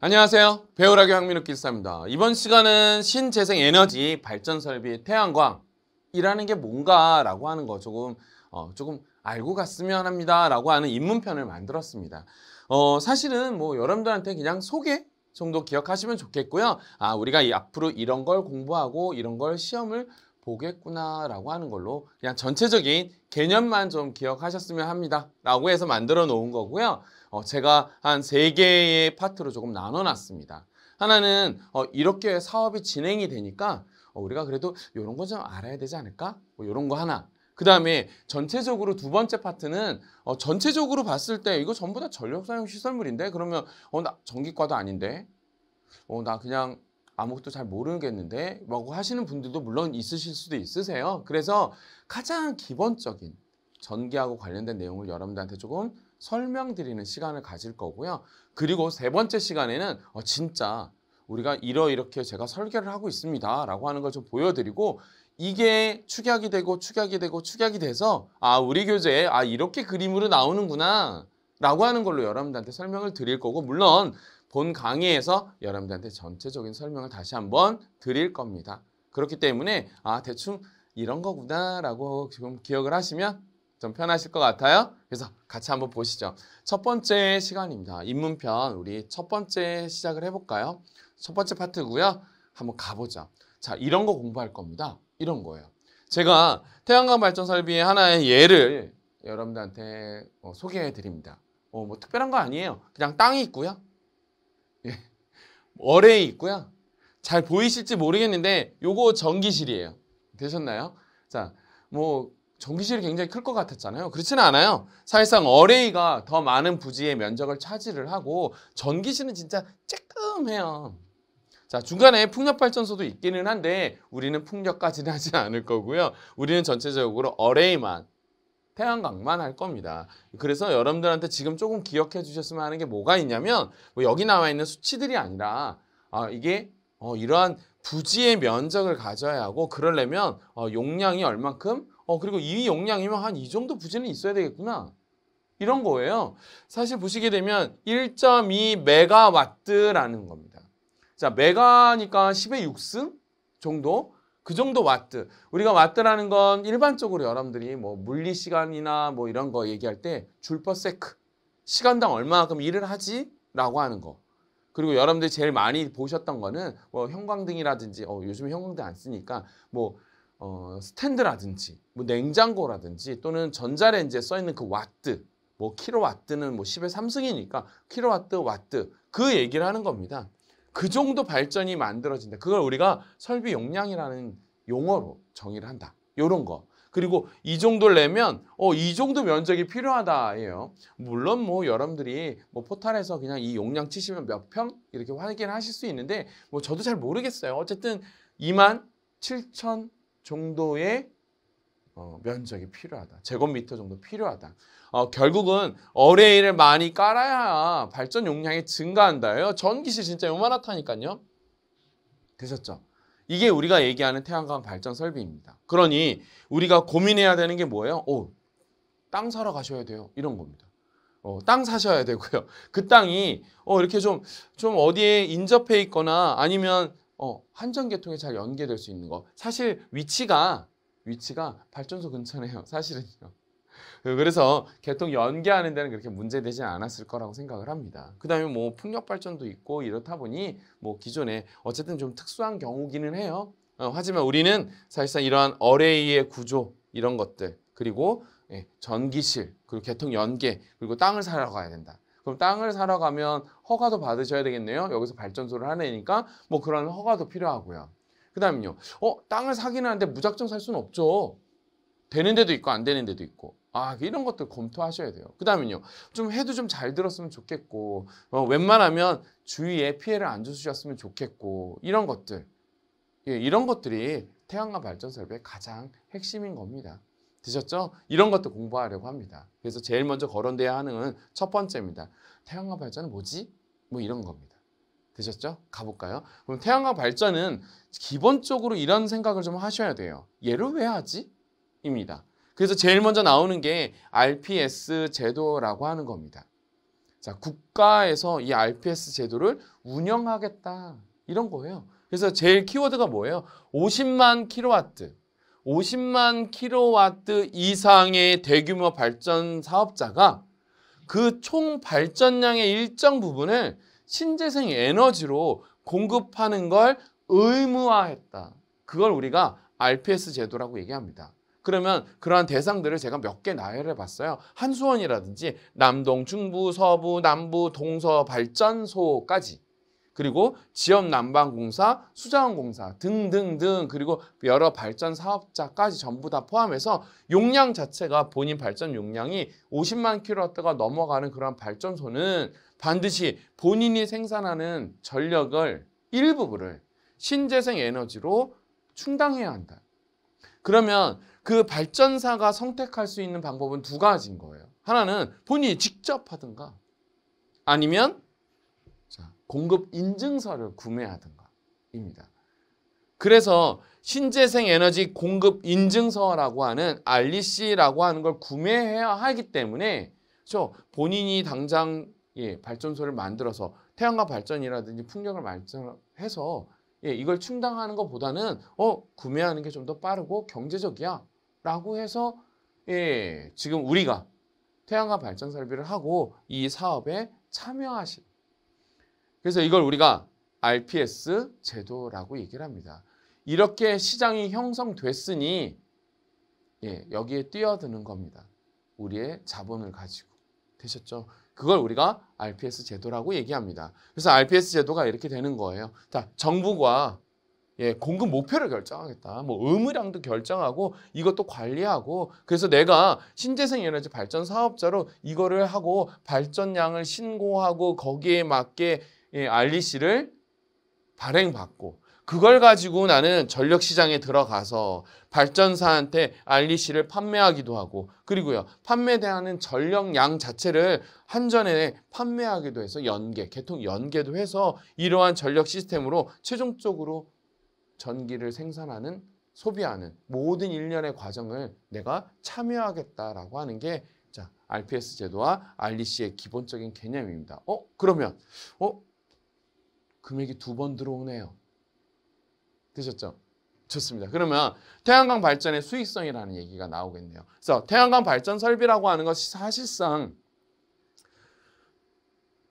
안녕하세요. 배우라기 황민욱 기사입니다. 이번 시간은 신재생 에너지 발전 설비 태양광이라는 게 뭔가라고 하는 거 조금 어, 조금 알고 갔으면 합니다라고 하는 입문편을 만들었습니다. 어, 사실은 뭐 여러분들한테 그냥 소개 정도 기억하시면 좋겠고요. 아, 우리가 이 앞으로 이런 걸 공부하고 이런 걸 시험을 보겠구나라고 하는 걸로 그냥 전체적인 개념만 좀 기억하셨으면 합니다. 라고 해서 만들어 놓은 거고요. 어, 제가 한 세 개의 파트로 조금 나눠놨습니다. 하나는 어, 이렇게 사업이 진행이 되니까 어, 우리가 그래도 이런 거 좀 알아야 되지 않을까? 뭐 이런 거 하나. 그 다음에 전체적으로 두 번째 파트는 어, 전체적으로 봤을 때 이거 전부 다 전력사용 시설물인데 그러면 어, 나 전기과도 아닌데 어, 나 그냥 아무것도 잘 모르겠는데 라고 하시는 분들도 물론 있으실 수도 있으세요. 그래서 가장 기본적인 전기하고 관련된 내용을 여러분들한테 조금 설명드리는 시간을 가질 거고요. 그리고 세 번째 시간에는 어, 진짜 우리가 이러이렇게 제가 설계를 하고 있습니다. 라고 하는 걸 좀 보여드리고 이게 축약이 되고 축약이 되고 축약이 돼서 아 우리 교재에 아 이렇게 그림으로 나오는구나 라고 하는 걸로 여러분들한테 설명을 드릴 거고 물론 본 강의에서 여러분들한테 전체적인 설명을 다시 한번 드릴 겁니다. 그렇기 때문에 아 대충 이런 거구나 라고 지금 기억을 하시면 좀 편하실 것 같아요. 그래서 같이 한번 보시죠. 첫 번째 시간입니다. 입문편 우리 첫 번째 시작을 해볼까요? 첫 번째 파트고요. 한번 가보죠 자, 이런 거 공부할 겁니다. 이런 거예요. 제가 태양광 발전 설비의 하나의 예를 여러분들한테 어, 뭐 소개해 드립니다. 어, 뭐, 뭐 특별한 거 아니에요. 그냥 땅이 있고요. 예. 어뢰 있고요. 잘 보이실지 모르겠는데 요거 전기실이에요. 되셨나요? 자, 뭐 전기실이 굉장히 클 것 같았잖아요. 그렇지는 않아요. 사실상 어레이가 더 많은 부지의 면적을 차지를 하고 전기실은 진짜 쬐끔해요. 자 중간에 풍력발전소도 있기는 한데 우리는 풍력까지는 하지 않을 거고요. 우리는 전체적으로 어레이만 태양광만 할 겁니다. 그래서 여러분들한테 지금 조금 기억해 주셨으면 하는 게 뭐가 있냐면 뭐 여기 나와 있는 수치들이 아니라 아, 이게 어, 이러한 부지의 면적을 가져야 하고 그러려면 어, 용량이 얼만큼 어, 그리고 2위 역량이면 한 이 정도 부지는 있어야 되겠구나. 이런 거예요. 사실 보시게 되면 1.2 메가와트라는 겁니다. 자, 메가니까 10의 6승 정도? 그 정도 와트. 우리가 와트라는 건 일반적으로 여러분들이 뭐 물리 시간이나 뭐 이런 거 얘기할 때줄퍼 세크. 시간당 얼마만큼 일을 하지? 라고 하는 거. 그리고 여러분들이 제일 많이 보셨던 거는 뭐 형광등이라든지 어요즘 형광등 안 쓰니까 뭐 어, 스탠드라든지 뭐 냉장고라든지 또는 전자레인지에 써 있는 그 와트 뭐 킬로와트는 뭐 10의 3승이니까 킬로와트 와트 그 얘기를 하는 겁니다. 그 정도 발전이 만들어진다. 그걸 우리가 설비 용량이라는 용어로 정의를 한다. 요런 거. 그리고 이 정도 를 내면 어 이 정도 면적이 필요하다예요. 물론 뭐 여러분들이 뭐 포탈에서 그냥 이 용량 치시면 몇 평 이렇게 확인하실 수 있는데 뭐 저도 잘 모르겠어요. 어쨌든 2만 7천 정도의 어, 면적이 필요하다. 제곱미터 정도 필요하다. 어, 결국은 어레이를 많이 깔아야 발전 용량이 증가한다요. 전기실 진짜 요만하다니까요. 되셨죠? 이게 우리가 얘기하는 태양광 발전 설비입니다. 그러니 우리가 고민해야 되는 게 뭐예요? 오, 땅 사러 가셔야 돼요. 이런 겁니다. 어, 땅 사셔야 되고요. 그 땅이 어, 이렇게 좀, 좀 어디에 인접해 있거나 아니면 어, 한전계통에 잘 연계될 수 있는 거. 사실 위치가 위치가 발전소 근처네요. 사실은요. 그래서 개통 연계하는 데는 그렇게 문제되지 않았을 거라고 생각을 합니다. 그 다음에 뭐 풍력 발전도 있고 이렇다 보니 뭐 기존에 어쨌든 좀 특수한 경우기는 해요. 어, 하지만 우리는 사실상 이러한 어레이의 구조 이런 것들 그리고 예, 전기실 그리고 개통 연계 그리고 땅을 사러 가야 된다. 그럼 땅을 사러 가면 허가도 받으셔야 되겠네요. 여기서 발전소를 하나니까 뭐 그런 허가도 필요하고요. 그 다음은요. 어, 땅을 사긴 하는데 무작정 살 수는 없죠. 되는 데도 있고 안 되는 데도 있고. 아, 이런 것들 검토하셔야 돼요. 그 다음은요. 좀 해도 좀 잘 들었으면 좋겠고, 어, 웬만하면 주위에 피해를 안 주셨으면 좋겠고, 이런 것들. 예, 이런 것들이 태양광 발전설비의 가장 핵심인 겁니다. 드셨죠? 이런 것도 공부하려고 합니다. 그래서 제일 먼저 거론돼야 하는 건 첫 번째입니다. 태양과 발전은 뭐지? 뭐 이런 겁니다. 되셨죠? 가볼까요? 그럼 태양과 발전은 기본적으로 이런 생각을 좀 하셔야 돼요. 얘를 왜 하지? 입니다. 그래서 제일 먼저 나오는 게 RPS 제도라고 하는 겁니다. 자, 국가에서 이 RPS 제도를 운영하겠다. 이런 거예요. 그래서 제일 키워드가 뭐예요? 50만 킬로와트. 50만 킬로와트 이상의 대규모 발전 사업자가 그 총 발전량의 일정 부분을 신재생 에너지로 공급하는 걸 의무화했다. 그걸 우리가 RPS 제도라고 얘기합니다. 그러면 그러한 대상들을 제가 몇 개 나열해 봤어요. 한수원이라든지 남동, 중부, 서부, 남부, 동서 발전소까지 그리고 지역 난방공사, 수자원공사 등등등 그리고 여러 발전 사업자까지 전부 다 포함해서 용량 자체가 본인 발전 용량이 50만 킬로와트가 넘어가는 그러한 발전소는 반드시 본인이 생산하는 전력을 일부를 신재생 에너지로 충당해야 한다. 그러면 그 발전사가 선택할 수 있는 방법은 두 가지인 거예요. 하나는 본인이 직접 하든가 아니면 공급 인증서를 구매하든가입니다. 그래서 신재생 에너지 공급 인증서라고 하는 REC라고 하는 걸 구매해야 하기 때문에 저 본인이 당장 예, 발전소를 만들어서 태양과 발전이라든지 풍력을 발전해서 예, 이걸 충당하는 것보다는 어 구매하는 게 좀 더 빠르고 경제적이야 라고 해서 예, 지금 우리가 태양과 발전 설비를 하고 이 사업에 참여하실 그래서 이걸 우리가 RPS 제도라고 얘기를 합니다. 이렇게 시장이 형성됐으니 예, 여기에 뛰어드는 겁니다. 우리의 자본을 가지고. 되셨죠? 그걸 우리가 RPS 제도라고 얘기합니다. 그래서 RPS 제도가 이렇게 되는 거예요. 자, 정부가 예, 공급 목표를 결정하겠다. 뭐 의무량도 결정하고 이것도 관리하고 그래서 내가 신재생 에너지 발전 사업자로 이거를 하고 발전량을 신고하고 거기에 맞게 REC를 예, 발행받고 그걸 가지고 나는 전력 시장에 들어가서 발전사한테 REC를 판매하기도 하고 그리고요 판매되는 전력량 자체를 한전에 판매하기도 해서 연계 개통 연계도 해서 이러한 전력 시스템으로 최종적으로 전기를 생산하는 소비하는 모든 일련의 과정을 내가 참여하겠다라고 하는 게 자, RPS 제도와 REC의 기본적인 개념입니다. 어, 그러면 어, 금액이 두 번 들어오네요. 되셨죠? 좋습니다. 그러면 태양광 발전의 수익성이라는 얘기가 나오겠네요. 그래서 태양광 발전 설비라고 하는 것이 사실상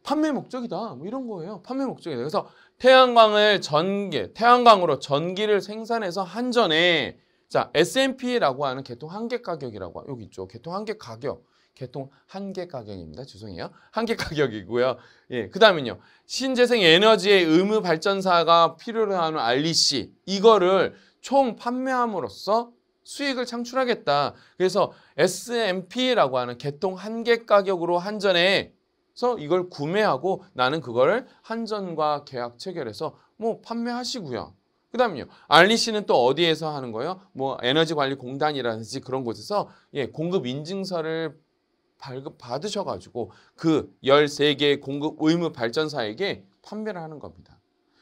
판매 목적이다. 뭐 이런 거예요. 판매 목적이다. 그래서 태양광을 전기, 태양광으로 전기를 생산해서 한전에 자 S&P라고 하는 개통 한계 가격이라고 여기 있죠. 개통 한계 가격. 개통 한개 가격입니다. 죄송해요. 한개 가격이고요. 예, 그 다음은요. 신재생 에너지의 의무 발전사가 필요로 하는 REC 이거를 총 판매함으로써 수익을 창출하겠다. 그래서 S&P라고 m 하는 개통 한개 가격으로 한전에 서 이걸 구매하고 나는 그걸 한전과 계약 체결해서 뭐 판매하시고요. 그 다음요. 알리씨는 또 어디에서 하는 거예요? 뭐 에너지관리공단이라든지 그런 곳에서 예, 공급 인증서를 발급 받으셔가지고 그 13개의 공급 의무 발전사에게 판매를 하는 겁니다.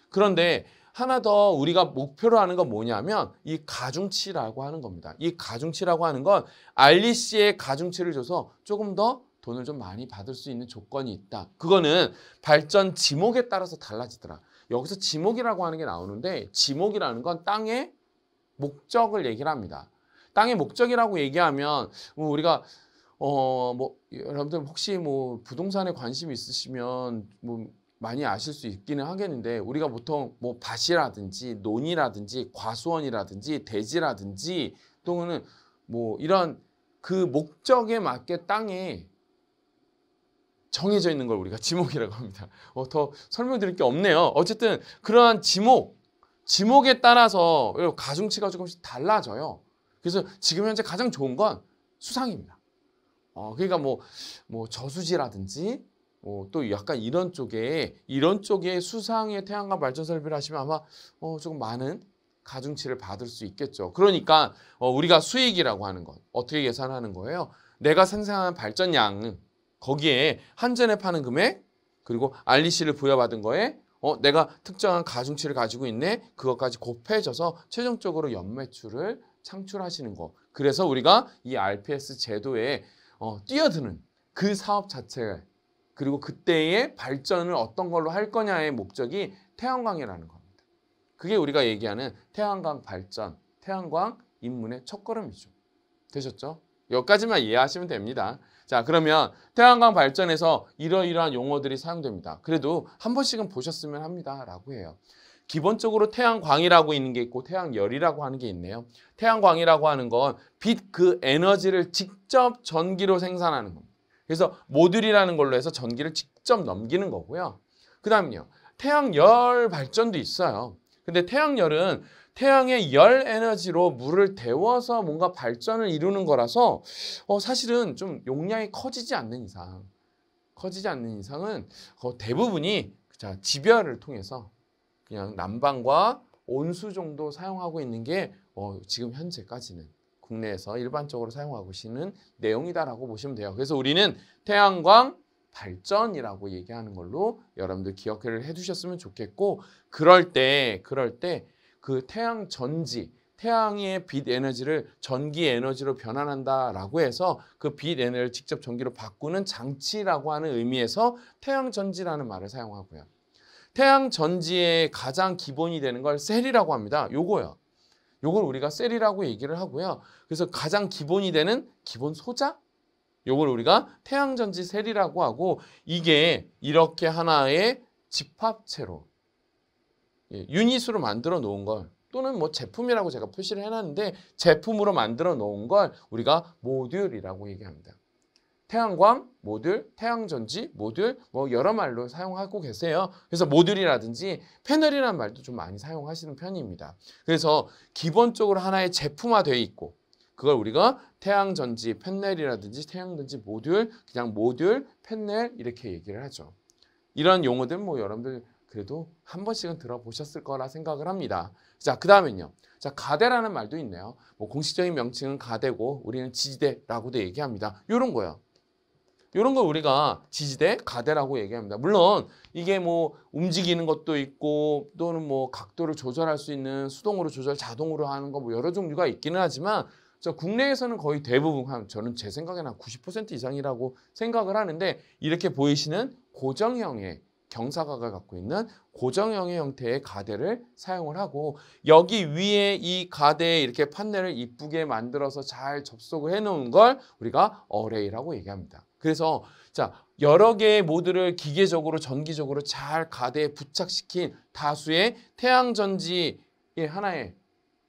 그런데 하나 더 우리가 목표로 하는 건 뭐냐면 이 가중치라고 하는 겁니다. 이 가중치라고 하는 건 알리씨의 가중치를 줘서 조금 더 돈을 좀 많이 받을 수 있는 조건이 있다. 그거는 발전 지목에 따라서 달라지더라. 여기서 지목이라고 하는 게 나오는데 지목이라는 건 땅의 목적을 얘기를 합니다. 땅의 목적이라고 얘기하면 뭐 우리가 어, 뭐, 여러분들 혹시 뭐 부동산에 관심 있으시면 뭐 많이 아실 수 있기는 하겠는데 우리가 보통 뭐 밭이라든지 논이라든지 과수원이라든지 대지라든지 또는 뭐 이런 그 목적에 맞게 땅에 정해져 있는 걸 우리가 지목이라고 합니다. 어, 더 설명드릴 게 없네요. 어쨌든 그러한 지목, 지목에 따라서 가중치가 조금씩 달라져요. 그래서 지금 현재 가장 좋은 건 수상입니다. 어, 그러니까 뭐, 뭐 저수지라든지 어, 또 약간 이런 쪽에 이런 쪽에 수상의 태양광 발전 설비를 하시면 아마 어, 조금 많은 가중치를 받을 수 있겠죠. 그러니까 어, 우리가 수익이라고 하는 것 어떻게 계산하는 거예요? 내가 생산한 발전량 거기에 한전에 파는 금액 그리고 알리시를 부여받은 거에 어, 내가 특정한 가중치를 가지고 있네 그것까지 곱해져서 최종적으로 연매출을 창출하시는 거. 그래서 우리가 이 RPS 제도에 어, 뛰어드는 그 사업 자체가 그리고 그때의 발전을 어떤 걸로 할 거냐의 목적이 태양광이라는 겁니다. 그게 우리가 얘기하는 태양광 발전, 태양광 입문의 첫걸음이죠. 되셨죠? 여기까지만 이해하시면 됩니다. 자 그러면 태양광 발전에서 이러이러한 용어들이 사용됩니다. 그래도 한 번씩은 보셨으면 합니다. 라고 해요. 기본적으로 태양광이라고 있는 게 있고 태양열이라고 하는 게 있네요. 태양광이라고 하는 건 빛 그 에너지를 직접 전기로 생산하는 겁니다. 그래서 모듈이라는 걸로 해서 전기를 직접 넘기는 거고요. 그 다음요. 태양열 발전도 있어요. 근데 태양열은 태양의 열 에너지로 물을 데워서 뭔가 발전을 이루는 거라서 어, 사실은 좀 용량이 커지지 않는 이상 커지지 않는 이상은 어, 대부분이 자, 지별을 통해서 그냥 난방과 온수 정도 사용하고 있는 게 어, 지금 현재까지는 국내에서 일반적으로 사용하고 계시는 내용이다라고 보시면 돼요. 그래서 우리는 태양광 발전이라고 얘기하는 걸로 여러분들 기억을 해두셨으면 좋겠고 그럴 때 그럴 때 그 태양 전지 태양의 빛 에너지를 전기 에너지로 변환한다라고 해서 그 빛 에너지를 직접 전기로 바꾸는 장치라고 하는 의미에서 태양 전지라는 말을 사용하고요. 태양 전지의 가장 기본이 되는 걸 셀이라고 합니다. 요거요. 요걸 우리가 셀이라고 얘기를 하고요. 그래서 가장 기본이 되는 기본 소자 요걸 우리가 태양 전지 셀이라고 하고 이게 이렇게 하나의 집합체로 예, 유닛으로 만들어 놓은 걸 또는 뭐 제품이라고 제가 표시를 해놨는데 제품으로 만들어 놓은 걸 우리가 모듈이라고 얘기합니다. 태양광 모듈, 태양전지 모듈 뭐 여러 말로 사용하고 계세요. 그래서 모듈이라든지 패널이라는 말도 좀 많이 사용하시는 편입니다. 그래서 기본적으로 하나의 제품화되어 있고 그걸 우리가 태양전지 패널이라든지 태양전지 모듈, 그냥 모듈, 패널 이렇게 얘기를 하죠. 이런 용어들 뭐 여러분들 그래도 한 번씩은 들어보셨을 거라 생각을 합니다. 자, 그 다음은요. 자, 가대라는 말도 있네요. 뭐 공식적인 명칭은 가대고 우리는 지대라고도 얘기합니다. 이런 거요. 이런 걸 우리가 지지대, 가대라고 얘기합니다. 물론 이게 뭐 움직이는 것도 있고 또는 뭐 각도를 조절할 수 있는 수동으로 조절, 자동으로 하는 거 뭐 여러 종류가 있기는 하지만 저 국내에서는 거의 대부분 한 저는 제 생각에는 한90% 이상이라고 생각을 하는데 이렇게 보이시는 고정형의 경사각을 갖고 있는 고정형의 형태의 가대를 사용을 하고 여기 위에 이 가대에 이렇게 판넬을 이쁘게 만들어서 잘 접속을 해놓은 걸 우리가 어레이라고 얘기합니다. 그래서 자 여러 개의 모드를 기계적으로 전기적으로 잘 가대에 부착시킨 다수의 태양전지의 하나의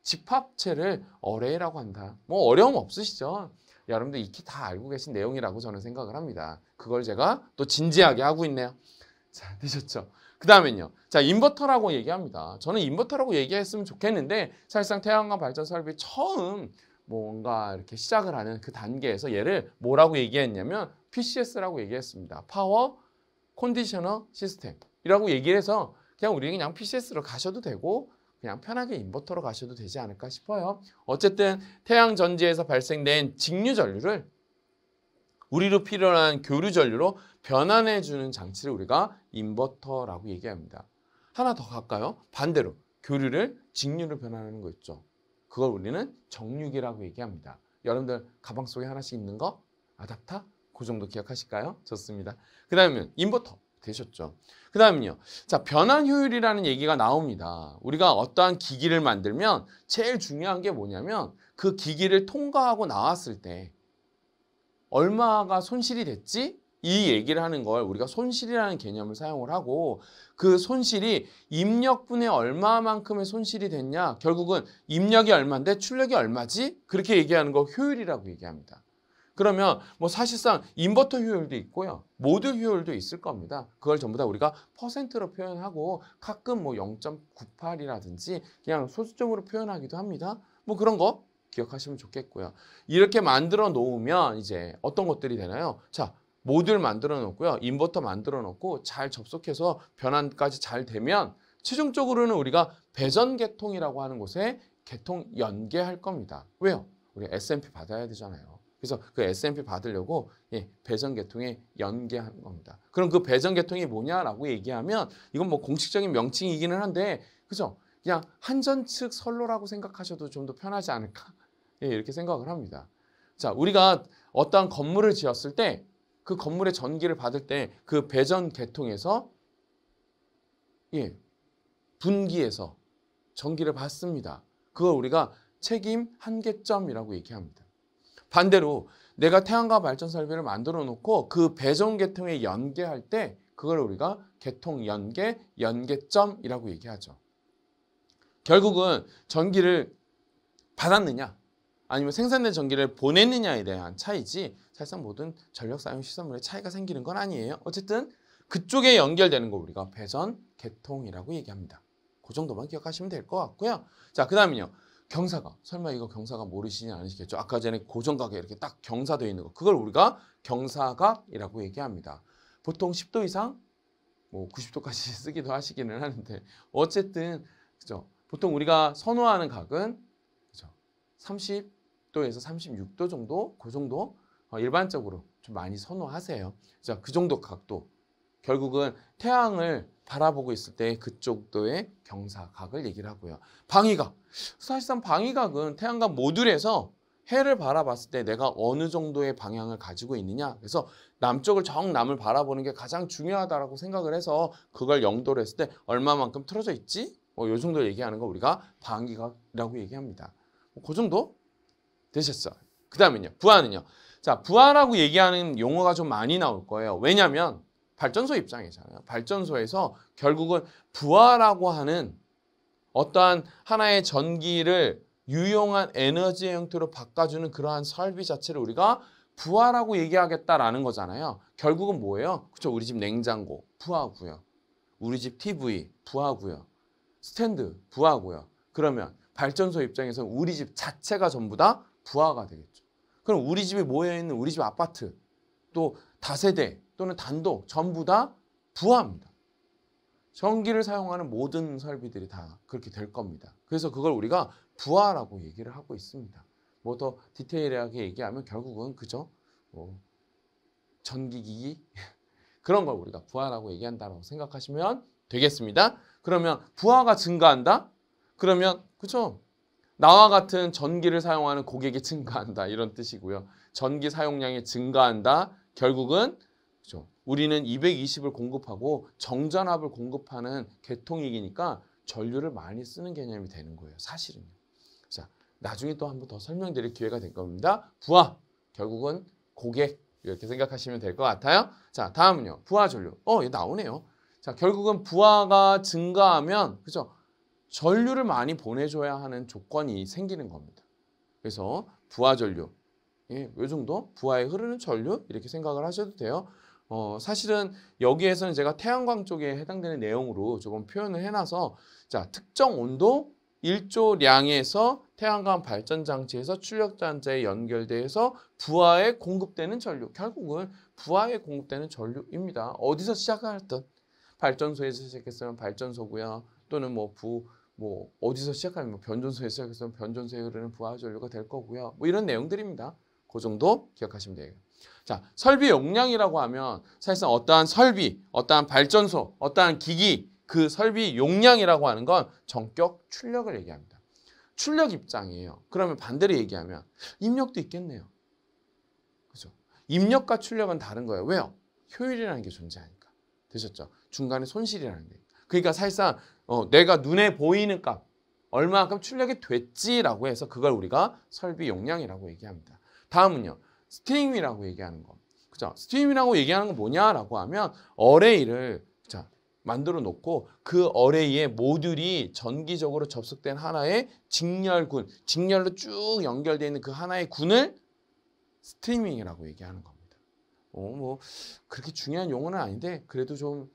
집합체를 어레이라고 한다. 뭐 어려움 없으시죠? 여러분들 익히 다 알고 계신 내용이라고 저는 생각을 합니다. 그걸 제가 또 진지하게 하고 있네요. 자, 되셨죠? 그 다음엔요. 자, 인버터라고 얘기합니다. 저는 인버터라고 얘기했으면 좋겠는데 사실상 태양광 발전 설비 처음 뭐 뭔가 이렇게 시작을 하는 그 단계에서 얘를 뭐라고 얘기했냐면 PCS라고 얘기했습니다. 파워 컨디셔너 시스템이라고 얘기를 해서 그냥 우리 그냥 PCS로 가셔도 되고 그냥 편하게 인버터로 가셔도 되지 않을까 싶어요. 어쨌든 태양 전지에서 발생된 직류 전류를 우리로 필요한 교류 전류로 변환해 주는 장치를 우리가 인버터라고 얘기합니다. 하나 더 갈까요? 반대로 교류를 직류로 변환하는 거 있죠. 그걸 우리는 정육이라고 얘기합니다. 여러분들 가방 속에 하나씩 있는 거 아답터 그 정도 기억하실까요? 좋습니다. 그다음에 인버터 되셨죠. 그 다음은요. 자, 변환 효율이라는 얘기가 나옵니다. 우리가 어떠한 기기를 만들면 제일 중요한 게 뭐냐면 그 기기를 통과하고 나왔을 때 얼마가 손실이 됐지? 이 얘기를 하는 걸 우리가 손실이라는 개념을 사용을 하고 그 손실이 입력분에 얼마만큼의 손실이 됐냐 결국은 입력이 얼마인데 출력이 얼마지 그렇게 얘기하는 거 효율이라고 얘기합니다. 그러면 뭐 사실상 인버터 효율도 있고요. 모드 효율도 있을 겁니다. 그걸 전부 다 우리가 퍼센트로 표현하고 가끔 뭐 0.98이라든지 그냥 소수점으로 표현하기도 합니다. 뭐 그런 거 기억하시면 좋겠고요. 이렇게 만들어 놓으면 이제 어떤 것들이 되나요? 자, 모듈 만들어 놓고요. 인버터 만들어 놓고 잘 접속해서 변환까지 잘 되면 최종적으로는 우리가 배전 개통이라고 하는 곳에 개통 연계할 겁니다. 왜요? 우리 S&P m 받아야 되잖아요. 그래서 그 S&P m 받으려고 예, 배전 계통에 연계하는 겁니다. 그럼 그 배전 계통이 뭐냐라고 얘기하면 이건 뭐 공식적인 명칭이기는 한데 그죠? 그냥 한전 측 선로라고 생각하셔도 좀 더 편하지 않을까? 예, 이렇게 생각을 합니다. 자, 우리가 어떠한 건물을 지었을 때그 건물의 전기를 받을 때 그 배전 계통에서 예, 분기에서 전기를 받습니다. 그걸 우리가 책임 한계점이라고 얘기합니다. 반대로 내가 태양과 발전 설비를 만들어 놓고 그 배전 계통에 연계할 때 그걸 우리가 계통 연계, 연계점이라고 얘기하죠. 결국은 전기를 받았느냐, 아니면 생산된 전기를 보냈느냐에 대한 차이지 사실상 모든 전력 사용 시설물의 차이가 생기는 건 아니에요. 어쨌든 그쪽에 연결되는 거 우리가 배선 개통이라고 얘기합니다. 그 정도만 기억하시면 될 것 같고요. 자, 그 다음은요. 경사가. 설마 이거 경사가 모르시지 않으시겠죠? 아까 전에 고정각에 이렇게 딱 경사되어 있는 거. 그걸 우리가 경사각이라고 얘기합니다. 보통 10도 이상, 뭐 90도까지 쓰기도 하시기는 하는데 어쨌든 그죠? 보통 우리가 선호하는 각은 그죠? 30, 36도에서 36도 정도 그 정도 어, 일반적으로 좀 많이 선호하세요. 자, 그 정도 각도. 결국은 태양을 바라보고 있을 때 그쪽도의 경사각을 얘기를 하고요. 방위각. 사실상 방위각은 태양과 모듈에서 해를 바라봤을 때 내가 어느 정도의 방향을 가지고 있느냐. 그래서 남쪽을 정남을 바라보는 게 가장 중요하다고 생각을 해서 그걸 영도로 했을 때 얼마만큼 틀어져 있지? 뭐요 정도 얘기하는 거 우리가 방위각이라고 얘기합니다. 뭐 그 정도 되셨어. 그 다음은요. 부하는요. 자, 부하라고 얘기하는 용어가 좀 많이 나올 거예요. 왜냐하면 발전소 입장이잖아요. 발전소에서 결국은 부하라고 하는 어떠한 하나의 전기를 유용한 에너지의 형태로 바꿔주는 그러한 설비 자체를 우리가 부하라고 얘기하겠다라는 거잖아요. 결국은 뭐예요? 그쵸, 우리 집 냉장고 부하고요. 우리 집 TV 부하고요. 스탠드 부하고요. 그러면 발전소 입장에서 우리 집 자체가 전부 다 부하가 되겠죠. 그럼 우리 집에 모여있는 우리 집 아파트 또 다세대 또는 단독 전부 다 부하입니다. 전기를 사용하는 모든 설비들이 다 그렇게 될 겁니다. 그래서 그걸 우리가 부하라고 얘기를 하고 있습니다. 뭐 더 디테일하게 얘기하면 결국은 그죠뭐 전기기기 그런 걸 우리가 부하라고 얘기한다고 생각하시면 되겠습니다. 그러면 부하가 증가한다? 그러면 그죠? 나와 같은 전기를 사용하는 고객이 증가한다 이런 뜻이고요. 전기 사용량이 증가한다. 결국은 그죠? 우리는 220을 공급하고 정전압을 공급하는 개통이기니까 전류를 많이 쓰는 개념이 되는 거예요. 사실은요. 자, 나중에 또 한번 더 설명드릴 기회가 될 겁니다. 부하 결국은 고객 이렇게 생각하시면 될 것 같아요. 자, 다음은요. 부하 전류. 어, 얘 나오네요. 자, 결국은 부하가 증가하면 그죠? 전류를 많이 보내줘야 하는 조건이 생기는 겁니다. 그래서 부하 전류, 예, 요 정도 부하에 흐르는 전류 이렇게 생각을 하셔도 돼요. 어, 사실은 여기에서는 제가 태양광 쪽에 해당되는 내용으로 조금 표현을 해놔서 자 특정 온도 1조량에서 태양광 발전 장치에서 출력 단자에 연결돼서 부하에 공급되는 전류 결국은 부하에 공급되는 전류입니다. 어디서 시작하든 였 발전소에서 시작했으면 발전소고요. 또는 뭐 부, 뭐 어디서 시작하면 뭐 변전소에 시작해서 변전소에 흐르는 부하전류가 될 거고요. 뭐 이런 내용들입니다. 그 정도 기억하시면 돼요. 자, 설비 용량이라고 하면 사실상 어떠한 설비, 어떠한 발전소, 어떠한 기기, 그 설비 용량이라고 하는 건 전격 출력을 얘기합니다. 출력 입장이에요. 그러면 반대로 얘기하면 입력도 있겠네요. 그죠? 입력과 출력은 다른 거예요. 왜요? 효율이라는 게 존재하니까. 되셨죠? 중간에 손실이라는 게. 그러니까 사실상 어, 내가 눈에 보이는 값 얼마큼 출력이 됐지라고 해서 그걸 우리가 설비 용량이라고 얘기합니다. 다음은요. 스트림이라고 얘기하는 거. 그죠? 스트림이라고 얘기하는 건 뭐냐라고 하면 어레이를 자, 만들어 놓고 그 어레이의 모듈이 전기적으로 접속된 하나의 직렬군, 직렬로 쭉 연결되어 있는 그 하나의 군을 스트리밍이라고 얘기하는 겁니다. 어, 뭐 그렇게 중요한 용어는 아닌데 그래도 좀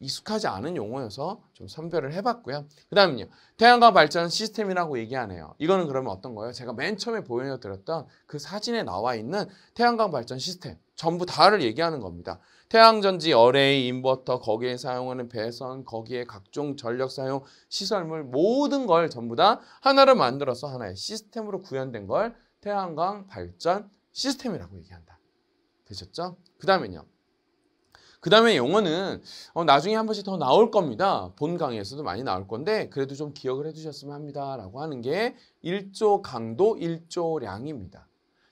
익숙하지 않은 용어여서 좀 선별을 해봤고요. 그 다음은요. 태양광 발전 시스템이라고 얘기하네요. 이거는 그러면 어떤 거예요? 제가 맨 처음에 보여드렸던 그 사진에 나와 있는 태양광 발전 시스템 전부 다를 얘기하는 겁니다. 태양전지, 어레이, 인버터, 거기에 사용하는 배선, 거기에 각종 전력 사용, 시설물 모든 걸 전부 다 하나를 만들어서 하나의 시스템으로 구현된 걸 태양광 발전 시스템이라고 얘기한다. 되셨죠? 그 다음은요. 그 다음에 영어는 어, 나중에 한 번씩 더 나올 겁니다. 본 강의에서도 많이 나올 건데 그래도 좀 기억을 해두셨으면 합니다. 라고 하는 게 1조 강도 1조량입니다.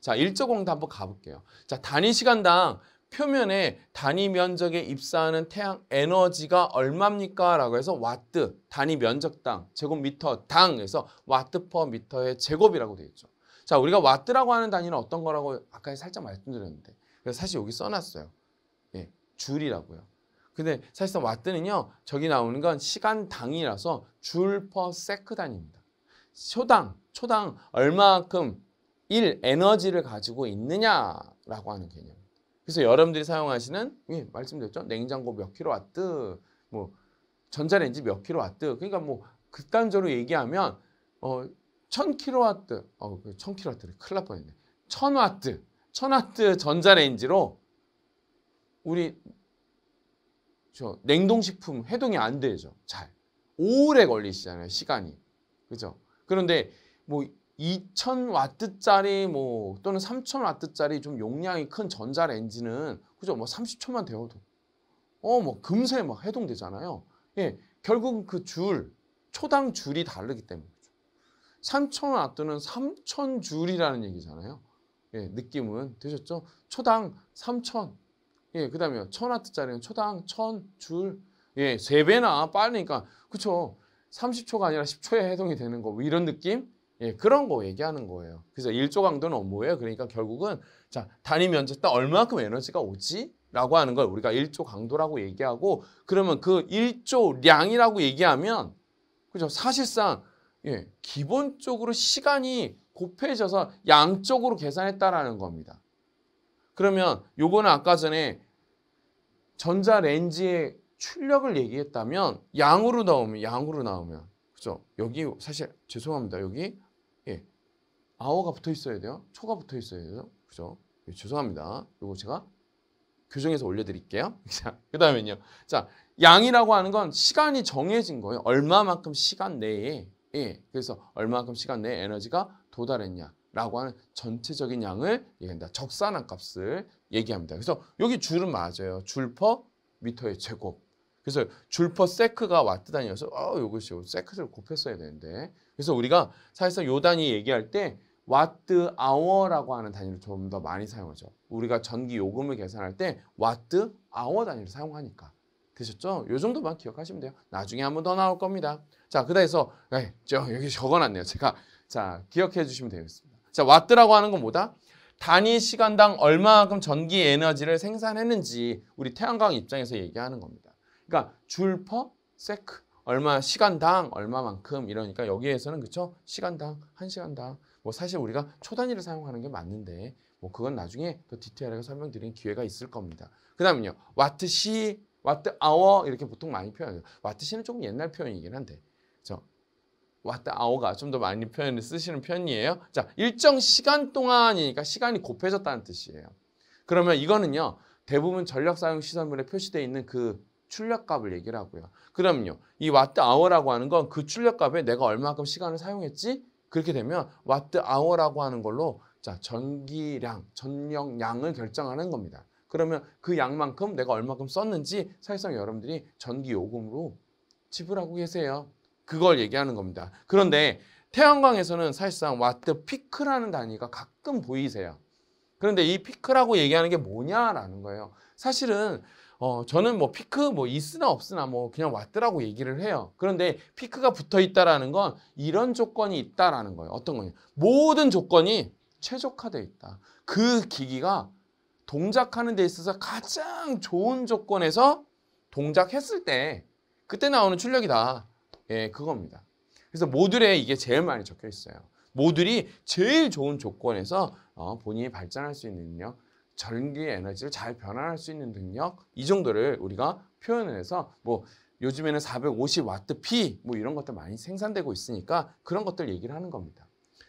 자, 1조 강도 한번 가볼게요. 자, 단위 시간당 표면에 단위 면적에 입사하는 태양 에너지가 얼마입니까? 라고 해서 와트, 단위 면적당, 제곱미터 당에서 와트 퍼 미터의 제곱이라고 되어 있죠. 자, 우리가 와트라고 하는 단위는 어떤 거라고 아까 살짝 말씀드렸는데 그래서 사실 여기 써놨어요. 줄이라고요. 근데 사실상 와트는요. 저기 나오는 건 시간당이라서 줄 퍼 세크 단입니다. 초당, 초당 얼마큼 일 에너지를 가지고 있느냐라고 하는 개념. 그래서 여러분들이 사용하시는 예, 말씀드렸죠. 냉장고 몇 킬로와트, 뭐 전자레인지 몇 킬로와트. 그러니까 뭐 극단적으로 얘기하면 어, 천 킬로와트, 어, 그 천 킬로와트래. 큰일 날 뻔했네. 천 와트, 천 와트 전자레인지로 우리 저 냉동식품 해동이 안 되죠. 잘. 오래 걸리시잖아요. 시간이. 그죠? 그런데 뭐 2000와트짜리 뭐 또는 3000와트짜리 좀 용량이 큰 전자레인지는 그죠? 뭐 30초만 데워도 어 뭐 금세 막 해동되잖아요. 예. 결국 그 줄, 초당 줄이 다르기 때문이죠. 3000와트는 3000줄이라는 얘기잖아요. 예, 느낌은 되셨죠? 초당 3000 예, 그 다음에 1000와트짜리는 초당 천줄 예, 3배나 빠르니까, 그쵸. 30초가 아니라 10초에 해동이 되는 거, 뭐 이런 느낌? 예, 그런 거 얘기하는 거예요. 그래서 1조 강도는 뭐예요? 그러니까 결국은, 자, 단위 면적 당 얼마큼 에너지가 오지? 라고 하는 걸 우리가 1조 강도라고 얘기하고, 그러면 그 1조 량이라고 얘기하면, 그죠. 사실상, 예, 기본적으로 시간이 곱해져서 양쪽으로 계산했다라는 겁니다. 그러면 요거는 아까 전에 전자레인지의 출력을 얘기했다면 양으로 나오면 양으로 나오면 그죠? 여기 사실 죄송합니다. 여기 예. 아워가 붙어 있어야 돼요. 초가 붙어 있어야 돼요. 그죠? 예, 죄송합니다. 이거 제가 교정해서 올려드릴게요. 자, 그다음에요 자, 양이라고 하는 건 시간이 정해진 거예요. 얼마만큼 시간 내에, 예, 그래서 얼마만큼 시간 내에 에너지가 도달했냐. 라고 하는 전체적인 양을 얘기한다. 적산한 값을 얘기합니다. 그래서 여기 줄은 맞아요. 줄퍼 미터의 제곱. 그래서 줄퍼 세크가 와트 단위여서 어, 요것이 세크를 곱했어야 되는데 그래서 우리가 사실상 요 단위 얘기할 때 와트 아워라고 하는 단위를 좀 더 많이 사용하죠. 우리가 전기 요금을 계산할 때 와트 아워 단위를 사용하니까. 되셨죠? 요 정도만 기억하시면 돼요. 나중에 한 번 더 나올 겁니다. 자, 그다음에서 네, 저 여기 적어놨네요. 제가 자 기억해 주시면 되겠습니다. 자, 와트라고 하는 건 뭐다? 단위 시간당 얼마만큼 전기 에너지를 생산했는지 우리 태양광 입장에서 얘기하는 겁니다. 그러니까 줄퍼 세크 얼마 시간당 얼마만큼 이러니까 여기에서는 그쵸 시간당 1 시간당 뭐 사실 우리가 초단위를 사용하는 게 맞는데 뭐 그건 나중에 더 디테일하게 설명드리는 기회가 있을 겁니다. 그다음은요 와트 시 와트 아워 이렇게 보통 많이 표현해요. 와트 시는 조금 옛날 표현이긴 한데 왔다 아오가 좀 더 많이 표현을 쓰시는 편이에요. 자, 일정 시간 동안이니까 시간이 곱해졌다는 뜻이에요. 그러면 이거는요. 대부분 전력 사용 시설물에 표시되어 있는 그 출력값을 얘기를 하고요. 그럼요. 이 와트 아워라고 하는 건 그 출력값에 내가 얼마큼 시간을 사용했지? 그렇게 되면 와트 아워라고 하는 걸로 자, 전기량, 전력량을 결정하는 겁니다. 그러면 그 양만큼 내가 얼마큼 썼는지 사실상 여러분들이 전기 요금으로 지불하고 계세요. 그걸 얘기하는 겁니다. 그런데 음. 태양광에서는 사실상 와트 피크라는 단위가 가끔 보이세요. 그런데 이 피크라고 얘기하는 게 뭐냐라는 거예요. 사실은 어, 저는 뭐 피크 뭐 있으나 없으나 뭐 그냥 왔더라고 얘기를 해요. 그런데 피크가 붙어 있다라는 건 이런 조건이 있다라는 거예요. 어떤 거냐? 모든 조건이 최적화돼 있다. 그 기기가 동작하는 데 있어서 가장 좋은 조건에서 동작했을 때 그때 나오는 출력이다. 예, 그겁니다. 그래서 모듈에 이게 제일 많이 적혀 있어요. 모듈이 제일 좋은 조건에서 어, 본인이 발전할 수 있는 능력, 전기 에너지를 잘 변환할 수 있는 능력 이 정도를 우리가 표현을 해서 뭐 요즘에는 450와트 P 뭐 이런 것들 많이 생산되고 있으니까 그런 것들 얘기를 하는 겁니다.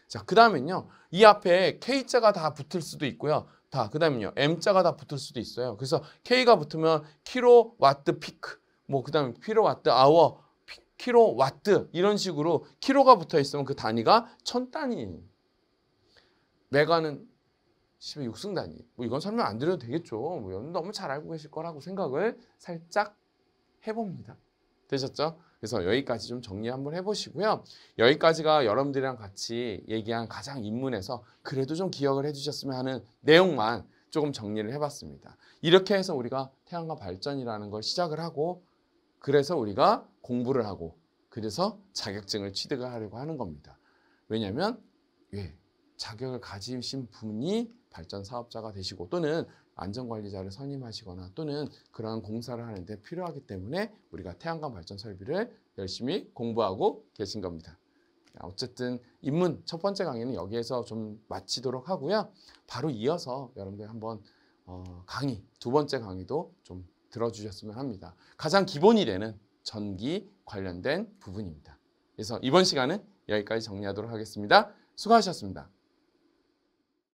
자, 그다음엔요. 이 앞에 K자가 다 붙을 수도 있고요. 다 그다음에요. M자가 다 붙을 수도 있어요. 그래서 K가 붙으면 키로와트 피크 뭐 그다음에 킬로와트 아워 킬로와트 이런 식으로 킬로가 붙어 있으면 그 단위가 천 단위예요. 메가는 10의 6승 단위. 뭐 이건 설명 안 드려도 되겠죠. 뭐 너무 잘 알고 계실 거라고 생각을 살짝 해봅니다. 되셨죠? 그래서 여기까지 좀 정리 한번 해보시고요. 여기까지가 여러분들이랑 같이 얘기한 가장 입문에서 그래도 좀 기억을 해주셨으면 하는 내용만 조금 정리를 해봤습니다. 이렇게 해서 우리가 태양과 발전이라는 걸 시작을 하고 그래서 우리가 공부를 하고 그래서 자격증을 취득 하려고 하는 겁니다. 왜냐하면 예, 자격을 가지신 분이 발전 사업자가 되시고 또는 안전관리자를 선임하시거나 또는 그러한 공사를 하는데 필요하기 때문에 우리가 태양광 발전 설비를 열심히 공부하고 계신 겁니다. 아, 어쨌든 입문 첫 번째 강의는 여기에서 좀 마치도록 하고요. 바로 이어서 여러분들 한번 어, 강의 두 번째 강의도 좀 들어주셨으면 합니다. 가장 기본이 되는 전기 관련된 부분입니다. 그래서 이번 시간은 여기까지 정리하도록 하겠습니다. 수고하셨습니다.